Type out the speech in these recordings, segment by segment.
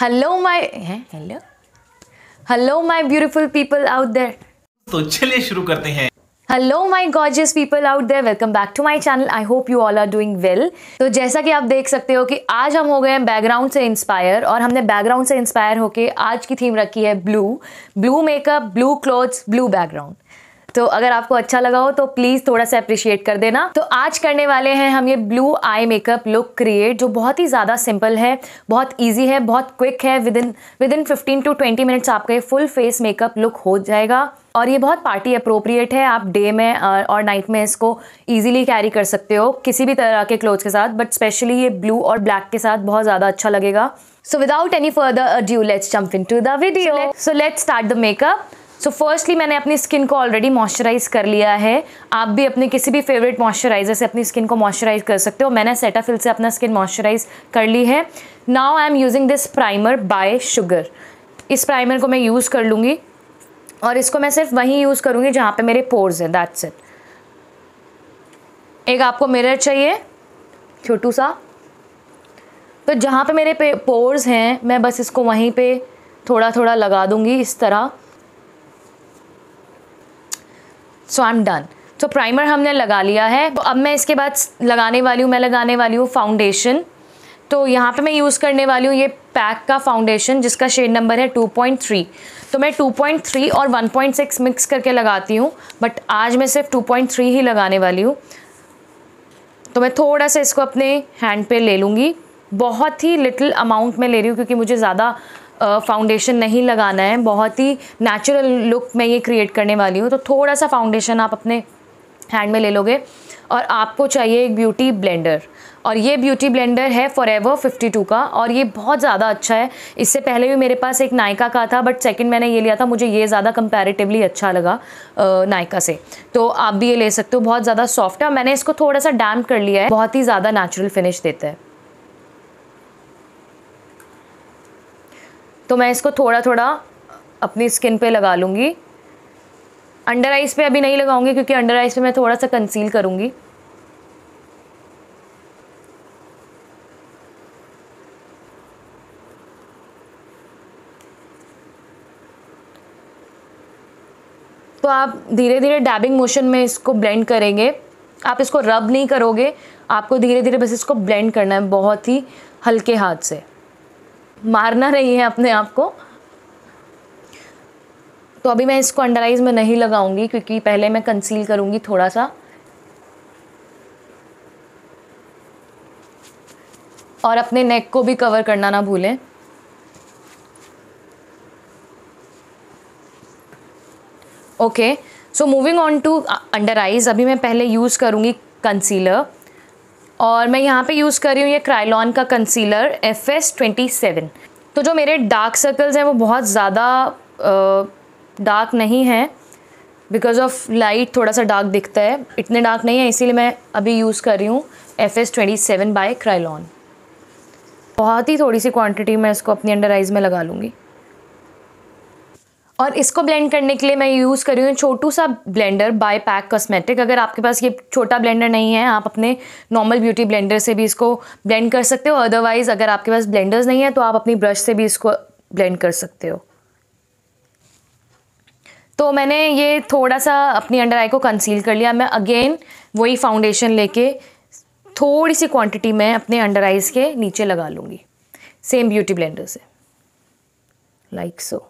Hello my hello hello my beautiful people out there तो चलिए शुरू करते हैं hello my gorgeous people out there welcome back to my channel I hope you all are doing well तो जैसा कि आप देख सकते हो कि आज हम हो गए हैं बैकग्राउंड से इंस्पायर और हमने बैकग्राउंड से इंस्पायर होके आज की थीम रखी है blue blue makeup blue clothes blue background तो अगर आपको अच्छा लगा हो तो प्लीज़ थोड़ा सा अप्रिशिएट कर देना तो आज करने वाले हैं हम ये blue eye makeup look create जो बहुत ही ज़्यादा सिंपल है बहुत ईजी है बहुत क्विक है within within fifteen to twenty minutes आपका ये फुल फेस मेकअप लुक हो जाएगा और ये बहुत पार्टी अप्रोप्रिएट है आप डे में और नाइट में इसको इजीली कैरी कर सकते हो किसी भी तरह के क्लोथ्स के साथ बट स्पेशली ये ब्लू और ब्लैक के साथ बहुत ज़्यादा अच्छा लगेगा so without any further due let's jump into the video. So let's start the makeup so firstly मैंने अपनी स्किन को ऑलरेडी मॉइस्चराइज कर लिया है आप भी अपने किसी भी फेवरेट मॉइस्चराइजर से अपनी स्किन को मॉइस्चराइज कर सकते हो मैंने सेटाफिल से अपना स्किन मॉइस्चराइज कर ली है now I am using this primer by sugar इस प्राइमर को मैं यूज़ कर लूँगी और इसको मैं सिर्फ वहीं यूज़ करूँगी जहाँ पे मेरे पोर्स हैं दैट्स इट एक आपको मिरर चाहिए छोटू सा तो जहाँ पे मेरे पे पोर्स हैं मैं बस इसको वहीं पे थोड़ा थोड़ा लगा दूँगी इस तरह सो आई एम डन तो प्राइमर हमने लगा लिया है तो अब मैं इसके बाद लगाने वाली हूँ मैं लगाने वाली हूँ फाउंडेशन तो यहाँ पे मैं यूज़ करने वाली हूँ ये पैक का फाउंडेशन जिसका शेड नंबर है 2.3 तो मैं 2.3 और 1.6 मिक्स करके लगाती हूँ बट आज मैं सिर्फ 2.3 ही लगाने वाली हूँ तो मैं थोड़ा सा इसको अपने हैंड पे ले लूँगी बहुत ही लिटिल अमाउंट में ले रही हूँ क्योंकि मुझे ज़्यादा फाउंडेशन नहीं लगाना है बहुत ही नेचुरल लुक मैं ये क्रिएट करने वाली हूँ तो थोड़ा सा फाउंडेशन आप अपने हैंड में ले लोगे और आपको चाहिए एक ब्यूटी ब्लेंडर और ये ब्यूटी ब्लेंडर है फॉर एवर फिफ्टी टू का और ये बहुत ज़्यादा अच्छा है इससे पहले भी मेरे पास एक नायका का था बट सेकंड मैंने ये लिया था मुझे ये ज़्यादा कंपैरेटिवली अच्छा लगा नायका से तो आप भी ये ले सकते हो बहुत ज़्यादा सॉफ्ट है मैंने इसको थोड़ा सा डैम्प कर लिया है बहुत ही ज़्यादा नेचुरल फिनिश देता है तो मैं इसको थोड़ा थोड़ा अपनी स्किन पे लगा लूँगी अंडर आइज़ पे अभी नहीं लगाऊंगी क्योंकि अंडर आइज़ पे मैं थोड़ा सा कंसील करूँगी तो आप धीरे धीरे डैबिंग मोशन में इसको ब्लेंड करेंगे आप इसको रब नहीं करोगे आपको धीरे धीरे बस इसको ब्लेंड करना है बहुत ही हल्के हाथ से मारना नहीं है अपने आप को तो अभी मैं इसको अंडर आइज में नहीं लगाऊंगी क्योंकि पहले मैं कंसील करूंगी थोड़ा सा और अपने नेक को भी कवर करना ना भूलें okay so moving on to under eyes अभी मैं पहले यूज़ करूँगी कंसीलर और मैं यहाँ पे यूज़ कर रही हूँ ये क्राइलॉन का concealer F S twenty seven तो जो मेरे डार्क सर्कल्स हैं वो बहुत ज़्यादा डार्क नहीं हैं बिकॉज ऑफ लाइट थोड़ा सा डार्क दिखता है इतने डार्क नहीं है इसीलिए मैं अभी यूज़ कर रही हूँ F S twenty seven by Kryolan बहुत ही थोड़ी सी क्वांटिटी मैं इसको अपनी अंडर आइज़ में लगा लूँगी और इसको ब्लेंड करने के लिए मैं यूज़ कर रही हूँ छोटू सा ब्लेंडर बाय पैक कॉस्मेटिक अगर आपके पास ये छोटा ब्लेंडर नहीं है आप अपने नॉर्मल ब्यूटी ब्लेंडर से भी इसको ब्लेंड कर सकते हो अदरवाइज़ अगर आपके पास ब्लेंडर्स नहीं है तो आप अपनी ब्रश से भी इसको ब्लेंड कर सकते हो तो मैंने ये थोड़ा सा अपनी अंडर आई को कंसील कर लिया मैं अगेन वही फाउंडेशन लेके थोड़ी सी क्वांटिटी में अपने अंडर आइज़ के नीचे लगा लूँगी सेम ब्यूटी ब्लेंडर से like like so so.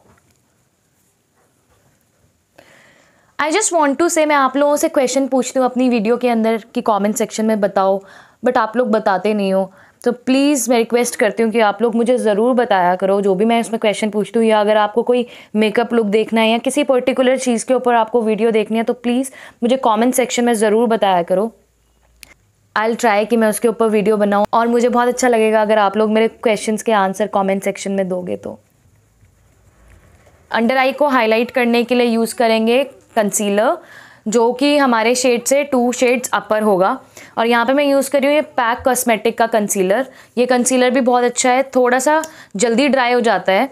I just want to say मैं आप लोगों से क्वेश्चन पूछती हूँ अपनी वीडियो के अंदर कि कॉमेंट सेक्शन में बताओ बट आप लोग बताते नहीं हो तो प्लीज़ मैं रिक्वेस्ट करती हूँ कि आप लोग मुझे ज़रूर बताया करो जो भी मैं उसमें क्वेश्चन पूछती हूँ या अगर आपको कोई मेकअप लुक देखना है या किसी पर्टिकुलर चीज़ के ऊपर आपको वीडियो देखनी है तो प्लीज़ मुझे कॉमेंट सेक्शन में ज़रूर बताया करो आई ट्राई कि मैं उसके ऊपर वीडियो बनाऊँ और मुझे बहुत अच्छा लगेगा अगर आप लोग मेरे क्वेश्चन के आंसर कॉमेंट सेक्शन में दोगे तो अंडर आई को हाईलाइट करने के लिए यूज़ करेंगे कंसीलर जो कि हमारे शेड से टू शेड्स अपर होगा और यहाँ पे मैं यूज़ कर रही हूँ ये पैक कॉस्मेटिक का कंसीलर ये कंसीलर भी बहुत अच्छा है थोड़ा सा जल्दी ड्राई हो जाता है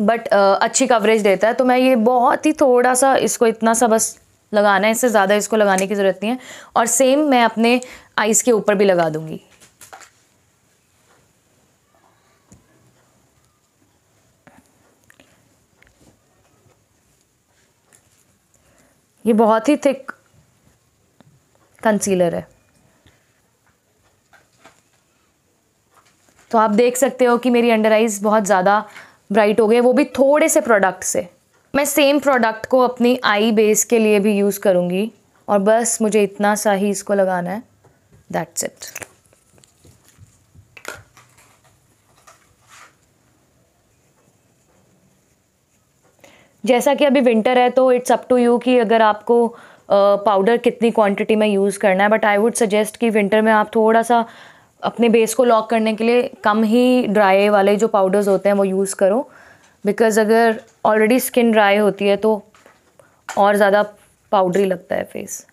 बट अच्छी कवरेज देता है तो मैं ये बहुत ही थोड़ा सा इसको इतना सा बस लगाना है इससे ज़्यादा इसको लगाने की ज़रूरत नहीं है और सेम मैं अपने आइज़ के ऊपर भी लगा दूँगी ये बहुत ही थिक कंसीलर है तो आप देख सकते हो कि मेरी अंडर आइज़ बहुत ज़्यादा ब्राइट हो गए वो भी थोड़े से प्रोडक्ट से मैं सेम प्रोडक्ट को अपनी आई बेस के लिए भी यूज़ करूँगी और बस मुझे इतना सा ही इसको लगाना है दैट्स इट जैसा कि अभी विंटर है तो इट्स अप टू यू कि अगर आपको पाउडर uh, कितनी क्वांटिटी में यूज़ करना है बट आई वुड सजेस्ट कि विंटर में आप थोड़ा सा अपने बेस को लॉक करने के लिए कम ही ड्राई वाले जो पाउडर्स होते हैं वो यूज़ करो बिकॉज़ अगर ऑलरेडी स्किन ड्राई होती है तो और ज़्यादा पाउडरी लगता है फेस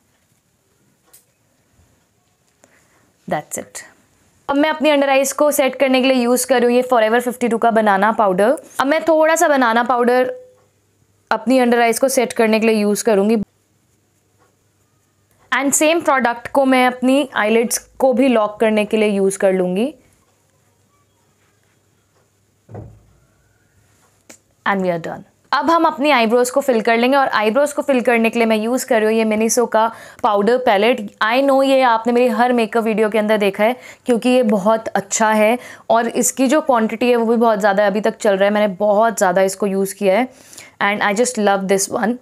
दैट्स इट अब मैं अपनी अंडर आइज को सेट करने के लिए यूज़ कर रही हूँ ये फॉर एवर फिफ्टी टू का बनाना पाउडर अब मैं थोड़ा सा बनाना पाउडर अपनी अंडर आइज़ को सेट करने के लिए यूज़ करूंगी एंड सेम प्रोडक्ट को मैं अपनी आईलेट्स को भी लॉक करने के लिए यूज़ कर लूंगी एंड वी आर डन अब हम अपनी आईब्रोज़ को फिल कर लेंगे और आईब्रोज़ को फिल करने के लिए मैं यूज़ कर रही हूँ ये मिनीसो का पाउडर पैलेट आई नो ये आपने मेरी हर मेकअप वीडियो के अंदर देखा है क्योंकि ये बहुत अच्छा है और इसकी जो क्वांटिटी है वो भी बहुत ज़्यादा अभी तक चल रहा है मैंने बहुत ज़्यादा इसको यूज़ किया है and I just love this one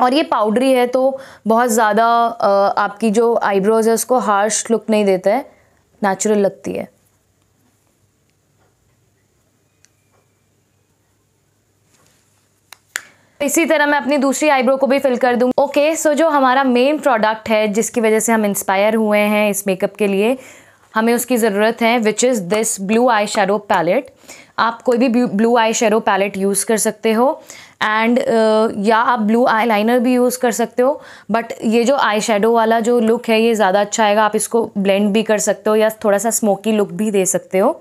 और ये पाउडरी है तो बहुत ज़्यादा आपकी जो आईब्रोज़ है उसको हार्श लुक नहीं देता है नेचुरल लगती है इसी तरह मैं अपनी दूसरी आईब्रो को भी फिल कर दूँ ओके सो जो हमारा मेन प्रोडक्ट है जिसकी वजह से हम इंस्पायर हुए हैं इस मेकअप के लिए हमें उसकी ज़रूरत है which is this blue eye shadow palette आप कोई भी blue eye shadow palette use कर सकते हो एंड uh, या आप ब्लू आई लाइनर भी यूज़ कर सकते हो बट ये जो आई शेडो वाला जो लुक है ये ज़्यादा अच्छा आएगा आप इसको ब्लेंड भी कर सकते हो या थोड़ा सा स्मोकी लुक भी दे सकते हो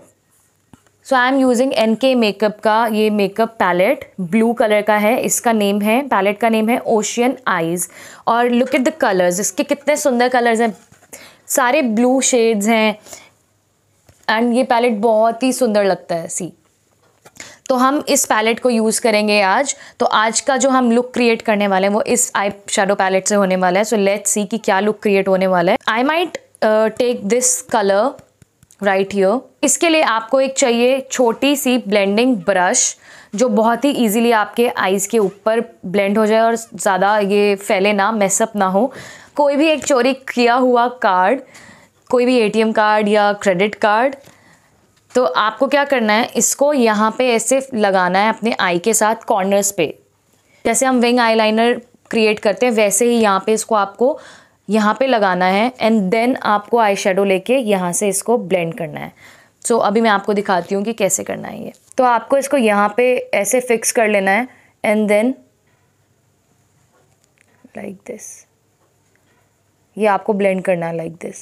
so I am using N K makeup का ये मेकअप पैलेट ब्लू कलर का है इसका नेम है पैलेट का नेम है ओशियन आइज़ और लुक एट द कलर्स इसके कितने सुंदर कलर्स हैं सारे ब्लू शेड्स हैं एंड ये पैलेट बहुत ही सुंदर लगता है सी तो हम इस पैलेट को यूज़ करेंगे आज तो आज का जो हम लुक क्रिएट करने वाले हैं वो इस आई शेडो पैलेट से होने वाला है सो लेट्स सी कि क्या लुक क्रिएट होने वाला है I might take this colour right right here इसके लिए आपको एक चाहिए छोटी सी ब्लेंडिंग ब्रश जो बहुत ही इजीली आपके आइज़ के ऊपर ब्लेंड हो जाए और ज़्यादा ये फैले ना मेसअप ना हो कोई भी एक चोरी किया हुआ कार्ड कोई भी एटीएम कार्ड या क्रेडिट कार्ड तो आपको क्या करना है इसको यहाँ पे ऐसे लगाना है अपने आई के साथ कॉर्नर्स पे जैसे हम विंग आईलाइनर क्रिएट करते हैं वैसे ही यहाँ पे इसको आपको यहाँ पे लगाना है एंड देन आपको आई शेडो लेके यहाँ से इसको ब्लेंड करना है सो so, अभी मैं आपको दिखाती हूँ कि कैसे करना है ये तो आपको इसको यहाँ पे ऐसे फिक्स कर लेना है एंड देन लाइक दिस ये आपको ब्लेंड करना है लाइक दिस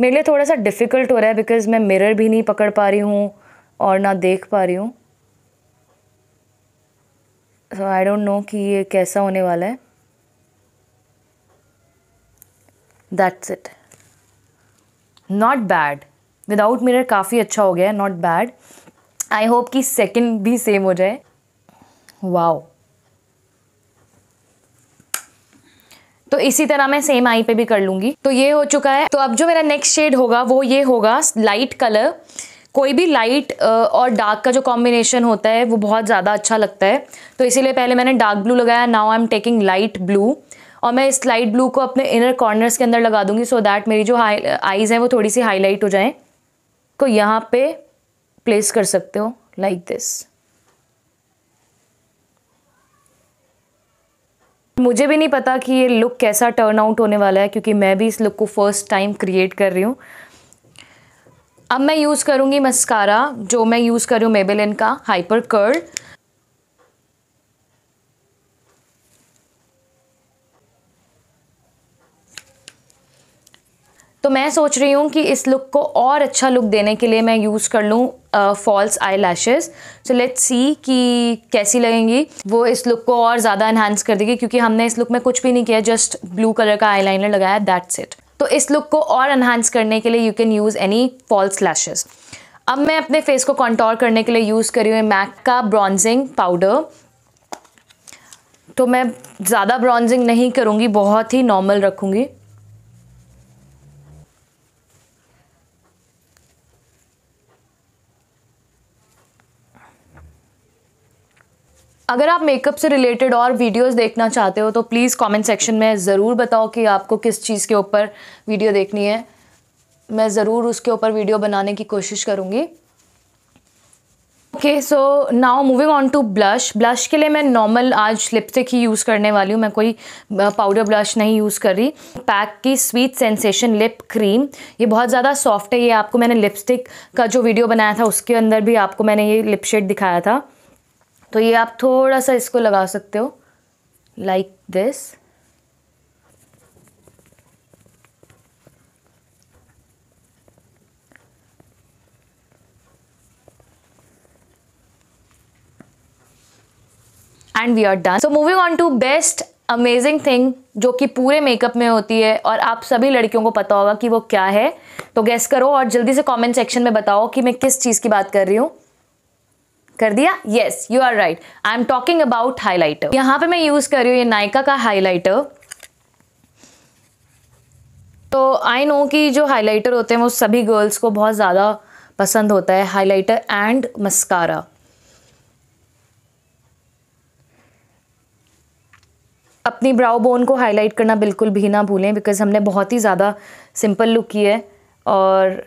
मेरे लिए थोड़ा सा डिफ़िकल्ट हो रहा है बिकॉज़ मैं मिरर भी नहीं पकड़ पा रही हूँ और ना देख पा रही हूँ सो आई डोंट नो कि ये कैसा होने वाला है that's it not bad without mirror काफ़ी अच्छा हो गया है नॉट बैड आई होप कि सेकेंड भी सेम हो जाए वाओ तो इसी तरह मैं सेम आई पे भी कर लूँगी तो ये हो चुका है तो अब जो मेरा नेक्स्ट शेड होगा वो ये होगा लाइट कलर कोई भी लाइट uh, और डार्क का जो कॉम्बिनेशन होता है वो बहुत ज़्यादा अच्छा लगता है तो इसीलिए पहले मैंने डार्क ब्लू लगाया now I am taking light blue और मैं इस लाइट ब्लू को अपने इनर कॉर्नर्स के अंदर लगा दूंगी सो दैट मेरी जो आईज़ हैं वो थोड़ी सी हाईलाइट हो जाए को तो यहाँ पे प्लेस कर सकते हो लाइक दिस मुझे भी नहीं पता कि ये लुक कैसा टर्न आउट होने वाला है क्योंकि मैं भी इस लुक को फर्स्ट टाइम क्रिएट कर रही हूँ अब मैं यूज़ करूँगी मस्कारा जो मैं यूज़ कर रही हूँ मेबेलिन का हाइपर कर्ल तो मैं सोच रही हूँ कि इस लुक को और अच्छा लुक देने के लिए मैं यूज़ कर लूँ false eye lashes so let's see कि कैसी लगेंगी वो इस लुक को और ज़्यादा इन्हांस कर देगी क्योंकि हमने इस लुक में कुछ भी नहीं किया जस्ट ब्लू कलर का आई लगाया दैट्स इट तो इस लुक को और इन्हांस करने के लिए you can use any false lashes अब मैं अपने फेस को कॉन्टोर करने के लिए यूज़ कर रही हूँ मैक का ब्रॉन्जिंग पाउडर तो मैं ज़्यादा ब्रॉन्जिंग नहीं करूँगी बहुत ही नॉर्मल रखूँगी अगर आप मेकअप से रिलेटेड और वीडियोस देखना चाहते हो तो प्लीज़ कमेंट सेक्शन में ज़रूर बताओ कि आपको किस चीज़ के ऊपर वीडियो देखनी है मैं ज़रूर उसके ऊपर वीडियो बनाने की कोशिश करूँगी okay so now moving on to blush blush के लिए मैं नॉर्मल आज लिपस्टिक ही यूज़ करने वाली हूँ मैं कोई पाउडर ब्लश नहीं यूज़ कर रही पैक की स्वीट सेंसेशन लिप क्रीम ये बहुत ज़्यादा सॉफ्ट है ये आपको मैंने लिपस्टिक का जो वीडियो बनाया था उसके अंदर भी आपको मैंने ये लिप शेड दिखाया था तो ये आप थोड़ा सा इसको लगा सकते हो like this and we are done so moving on to best amazing thing जो कि पूरे मेकअप में होती है और आप सभी लड़कियों को पता होगा कि वो क्या है तो गेस करो और जल्दी से कॉमेंट सेक्शन में बताओ कि मैं किस चीज़ की बात कर रही हूँ कर दिया yes you are right I am talking about highlighter यहां पे मैं यूज़ कर रही हूँ ये नायका का हाईलाइटर तो आई नो कि जो हाईलाइटर होते हैं वो सभी गर्ल्स को बहुत ज़्यादा पसंद होता है हाईलाइटर एंड मस्कारा अपनी ब्राउ बोन को हाईलाइट करना बिल्कुल भी ना भूलें बिकॉज हमने बहुत ही ज़्यादा सिंपल लुक की है और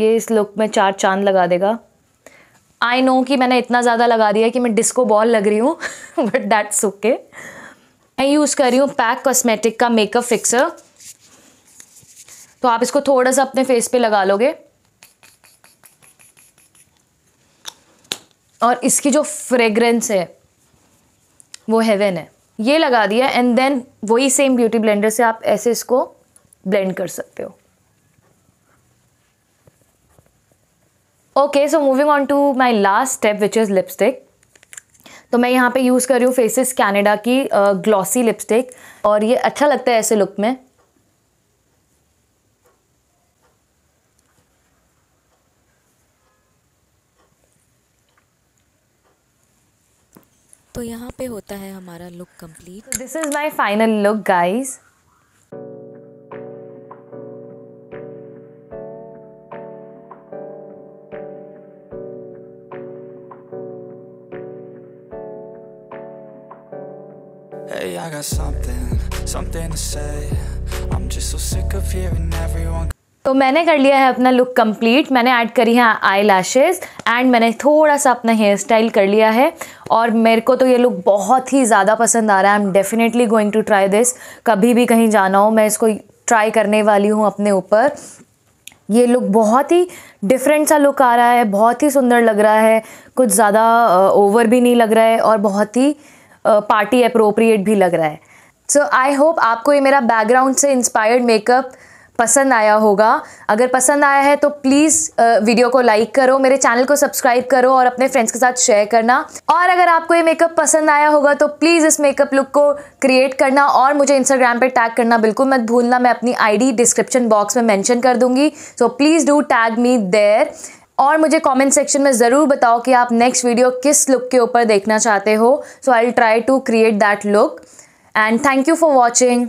ये इस लुक में चार चांद लगा देगा आई नो कि मैंने इतना ज़्यादा लगा दिया कि मैं डिस्को बॉल लग रही हूँ बट दैट्स ओके मैं यूज़ कर रही हूँ पैक कॉस्मेटिक का मेकअप फिक्सर तो आप इसको थोड़ा सा अपने फेस पे लगा लोगे और इसकी जो फ्रेगरेंस है वो हेवन है ये लगा दिया एंड देन वही सेम ब्यूटी ब्लेंडर से आप ऐसे इसको ब्लेंड कर सकते हो okay so moving on to my last step which is lipstick तो मैं यहाँ पे यूज़ कर रही हूँ फेसिस कैनेडा की ग्लॉसी uh, लिपस्टिक और ये अच्छा लगता है ऐसे लुक में तो यहाँ पे होता है हमारा look complete this is my final look guys got something, something to say. I'm just so sick of hearing everyone. तो मैंने कर लिया है अपना लुक कंप्लीट मैंने ऐड करी है आई लैशेज़ एंड मैंने थोड़ा सा अपना हेयर स्टाइल कर लिया है और मेरे को तो ये लुक बहुत ही ज़्यादा पसंद आ रहा है I am definitely going to try this कभी भी कहीं जाना हो मैं इसको ट्राई करने वाली हूँ अपने ऊपर ये लुक बहुत ही डिफरेंट सा लुक आ रहा है बहुत ही सुंदर लग रहा है कुछ ज़्यादा ओवर भी नहीं लग रहा है और बहुत ही पार्टी अप्रोप्रिएट भी लग रहा है सो आई होप आपको ये मेरा बैकग्राउंड से इंस्पायर्ड मेकअप पसंद आया होगा अगर पसंद आया है तो प्लीज़ वीडियो को लाइक करो मेरे चैनल को सब्सक्राइब करो और अपने फ्रेंड्स के साथ शेयर करना और अगर आपको ये मेकअप पसंद आया होगा तो प्लीज़ इस मेकअप लुक को क्रिएट करना और मुझे इंस्टाग्राम पे टैग करना बिल्कुल मत भूलना मैं अपनी आईडी डिस्क्रिप्शन बॉक्स में मैंशन कर दूँगी so please do tag me there और मुझे कमेंट सेक्शन में ज़रूर बताओ कि आप नेक्स्ट वीडियो किस लुक के ऊपर देखना चाहते हो so I try to create that look and thank you for watching